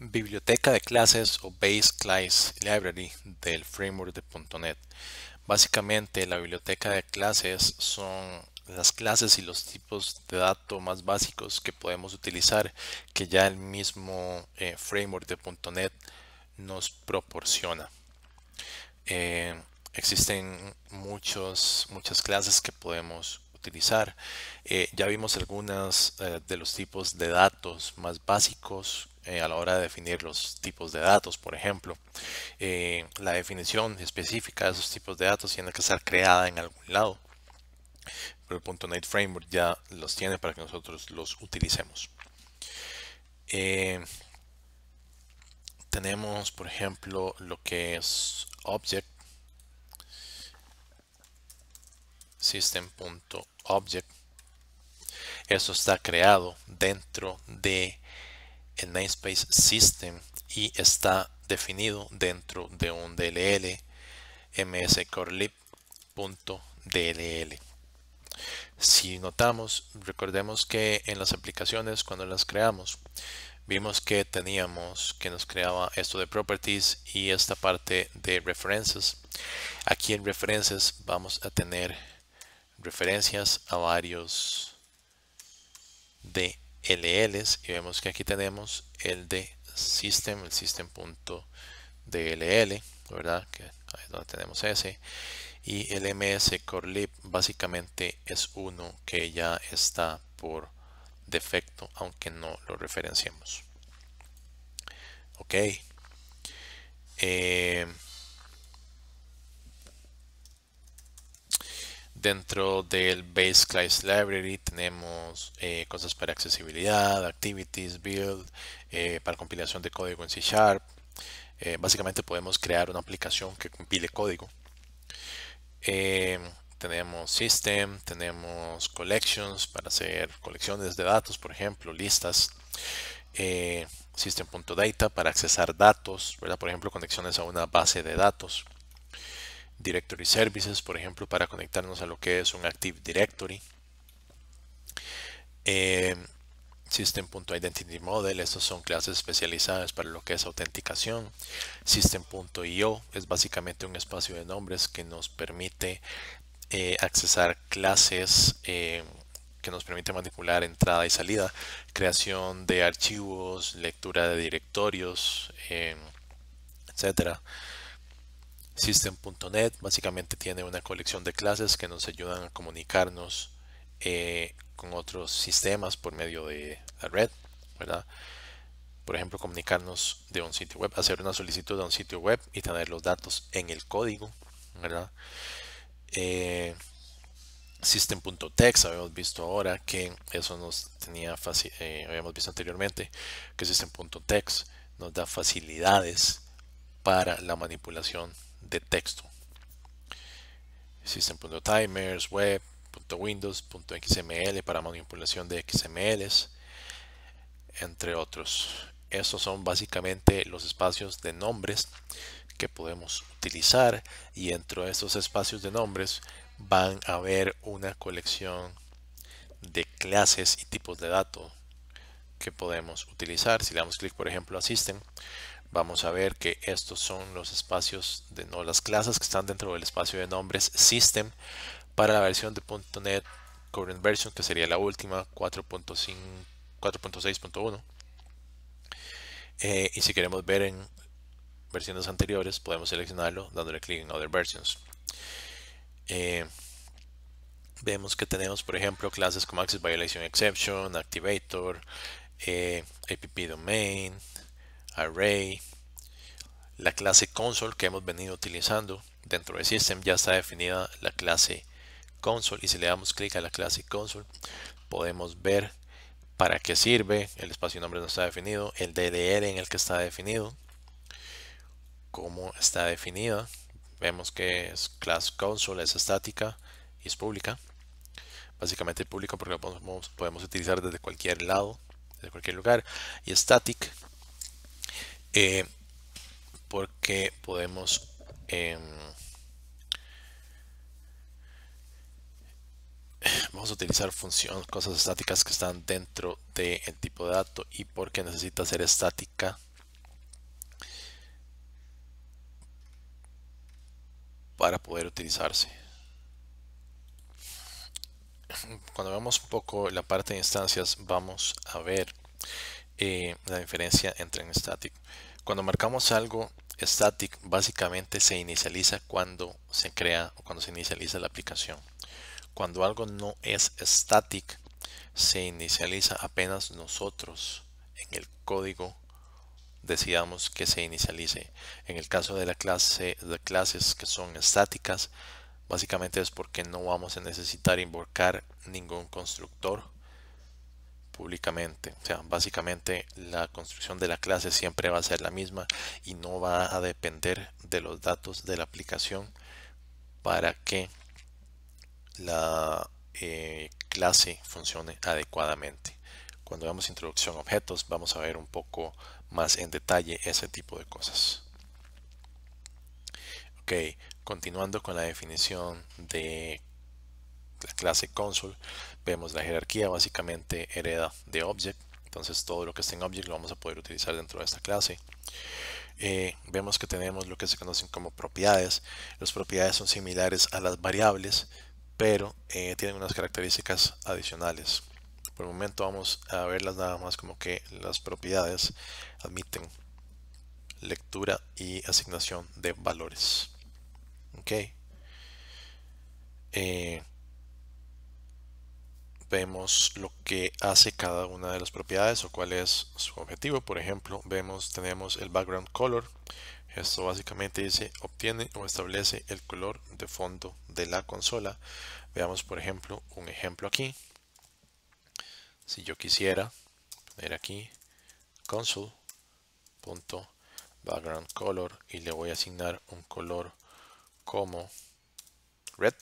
Biblioteca de clases o Base Class Library del framework de .NET. Básicamente la biblioteca de clases son las clases y los tipos de datos más básicos que podemos utilizar que ya el mismo eh, framework de .NET nos proporciona. Eh, existen muchos, muchas clases que podemos utilizar. Eh, ya vimos algunas de los tipos de datos más básicos eh, a la hora de definir los tipos de datos, por ejemplo. Eh, la definición específica de esos tipos de datos tiene que estar creada en algún lado. Pero el .NET Framework ya los tiene para que nosotros los utilicemos. Eh, tenemos, por ejemplo, lo que es object system.object. Eso está creado dentro de en namespace system y está definido dentro de un DLL mscorelib.dll. Si notamos, recordemos que en las aplicaciones cuando las creamos, vimos que teníamos que nos creaba esto de properties y esta parte de references. Aquí en references vamos a tener referencias a varios de LLs y vemos que aquí tenemos el de system, el system.dll, ¿verdad? Que ahí tenemos ese. Y el ms básicamente es uno que ya está por defecto, aunque no lo referenciemos. Ok. Eh, Dentro del Base Class Library tenemos eh, cosas para accesibilidad, activities, build, eh, para compilación de código en C Sharp. Eh, básicamente podemos crear una aplicación que compile código. Em, tenemos System, tenemos Collections para hacer colecciones de datos, por ejemplo, listas. System.data para accesar datos, por ejemplo, conexiones a una base de datos. Directory Services, por ejemplo, para conectarnos a lo que es un Active Directory. Eh, System.IdentityModel, estas son clases especializadas para lo que es autenticación. System.io es básicamente un espacio de nombres que nos permite eh, accesar clases eh, que nos permite manipular entrada y salida, creación de archivos, lectura de directorios, etcétera. etc. System.net básicamente tiene una colección de clases que nos ayudan a comunicarnos eh, con otros sistemas por medio de la red, ¿verdad? Por ejemplo, comunicarnos de un sitio web, hacer una solicitud de un sitio web y tener los datos en el código, ¿verdad? System.text eh, habíamos visto ahora que eso nos tenía fácil, eh, habíamos visto anteriormente que System.text nos da facilidades para la manipulación de texto. System.timers, web.windows.xml para manipulación de XMLs, entre otros. Estos son básicamente los espacios de nombres que podemos utilizar y dentro de estos espacios de nombres van a haber una colección de clases y tipos de datos que podemos utilizar. Si le damos clic, por ejemplo, a System, vamos a ver que estos son los espacios de no las clases que están dentro del espacio de nombres system para la versión de .NET current version que sería la última 4.6.1 eh, y si queremos ver en versiones anteriores podemos seleccionarlo dándole clic en other versions eh, vemos que tenemos por ejemplo clases como access violation exception activator eh, app domain array, la clase console que hemos venido utilizando. Dentro de System ya está definida la clase console y si le damos clic a la clase console podemos ver para qué sirve, el espacio nombre no está definido, el DDR en el que está definido, cómo está definida, vemos que es class console, es estática y es pública, básicamente pública porque podemos, podemos utilizar desde cualquier lado, desde cualquier lugar, y static eh, porque podemos em, vamos a utilizar funciones cosas estáticas que están dentro del tipo de dato y porque necesita ser estática para poder utilizarse cuando vemos un poco la parte de instancias vamos a ver eh, la diferencia entre en static. Cuando marcamos algo, static básicamente se inicializa cuando se crea o cuando se inicializa la aplicación. Cuando algo no es static, se inicializa apenas nosotros en el código decidamos que se inicialice. En el caso de la clase de clases que son estáticas, básicamente es porque no vamos a necesitar invocar ningún constructor públicamente. O sea, básicamente la construcción de la clase siempre va a ser la misma y no va a depender de los datos de la aplicación para que la eh, clase funcione adecuadamente. Cuando veamos introducción a objetos vamos a ver un poco más en detalle ese tipo de cosas. Ok, continuando con la definición de la clase console, vemos la jerarquía básicamente hereda de object, entonces todo lo que esté en object lo vamos a poder utilizar dentro de esta clase. Eh, vemos que tenemos lo que se conocen como propiedades, las propiedades son similares a las variables, pero eh, tienen unas características adicionales. Por el momento vamos a verlas nada más como que las propiedades admiten lectura y asignación de valores. Ok. Eh, vemos lo que hace cada una de las propiedades o cuál es su objetivo. Por ejemplo, vemos, tenemos el background color. Esto básicamente dice, obtiene o establece el color de fondo de la consola. Veamos, por ejemplo, un ejemplo aquí. Si yo quisiera poner aquí console.background color y le voy a asignar un color como red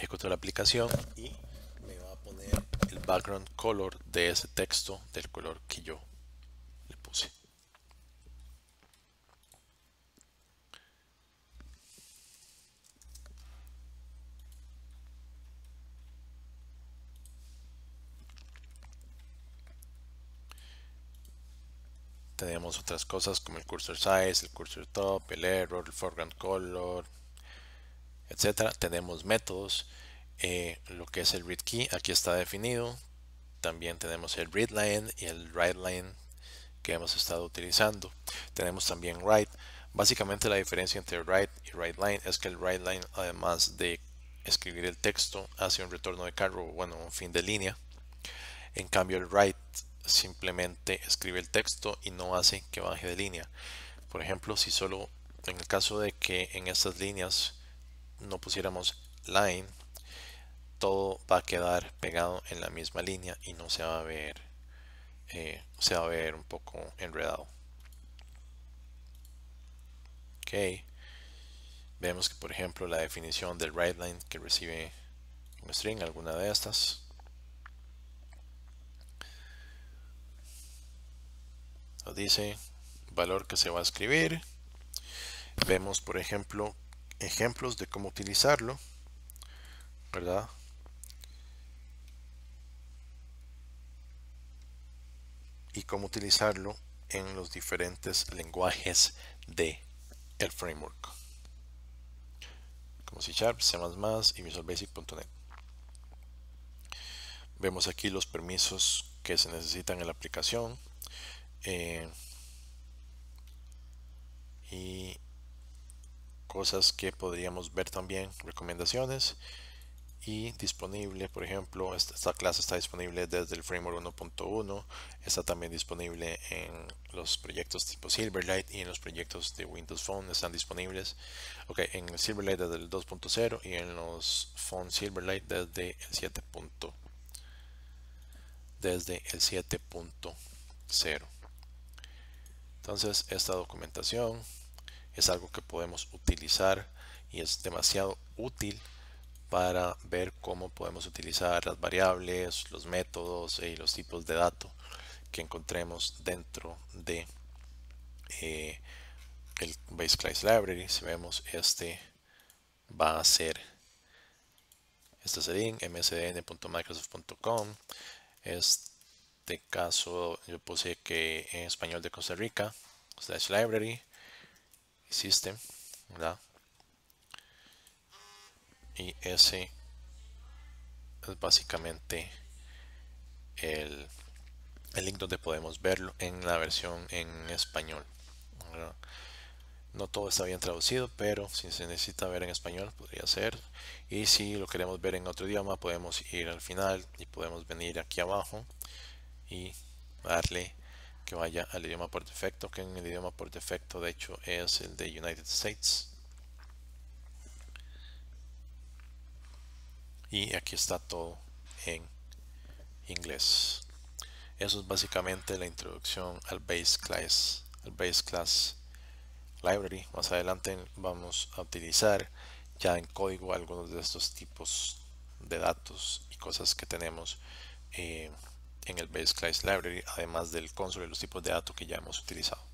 ejecuto la aplicación y me va a poner el background color de ese texto del color que yo le puse. Tenemos otras cosas como el cursor size, el cursor top, el error, el foreground color, etcétera. Tenemos métodos, eh, lo que es el read key, aquí está definido. También tenemos el read line y el write line que hemos estado utilizando. Tenemos también write. Básicamente la diferencia entre write y write line es que el write line además de escribir el texto hace un retorno de cargo, bueno, un fin de línea. En cambio el write simplemente escribe el texto y no hace que baje de línea. Por ejemplo, si solo en el caso de que en estas líneas no pusiéramos line, todo va a quedar pegado en la misma línea y no se va a ver, eh, se va a ver un poco enredado. Ok. Vemos que por ejemplo la definición del right line que recibe un string, alguna de estas. Nos dice valor que se va a escribir. Vemos por ejemplo ejemplos de cómo utilizarlo, ¿verdad? Y cómo utilizarlo en los diferentes lenguajes de el framework como C Sharp, C++ y VisualBasic.net vemos aquí los permisos que se necesitan en la aplicación eh, y cosas que podríamos ver también, recomendaciones y disponible, por ejemplo, esta, clase está disponible desde el framework 1.1, está también disponible en los proyectos tipo Silverlight y en los proyectos de Windows Phone están disponibles. Ok, en Silverlight desde el 2.0 y en los Phone Silverlight desde el 7. Desde el 7.0. Entonces, esta documentación es algo que podemos utilizar y es demasiado útil para ver cómo podemos utilizar las variables, los métodos y eh, los tipos de datos que encontremos dentro de eh, el base class library. Si vemos este va a ser este sedin msdn.microsoft.com este caso yo puse que en español de Costa Rica slash library System Y ese es básicamente el, link donde podemos verlo en la versión en español. No todo está bien traducido, pero si se necesita ver en español podría ser. Y si lo queremos ver en otro idioma, podemos ir al final y podemos venir aquí abajo y darle que vaya al idioma por defecto, que en el idioma por defecto de hecho es el de United States. Y aquí está todo en inglés. Eso es básicamente la introducción al Base Class, al Base Class Library. Más adelante vamos a utilizar ya en código algunos de estos tipos de datos y cosas que tenemos eh, en el Base Class Library, además del console de los tipos de datos que ya hemos utilizado.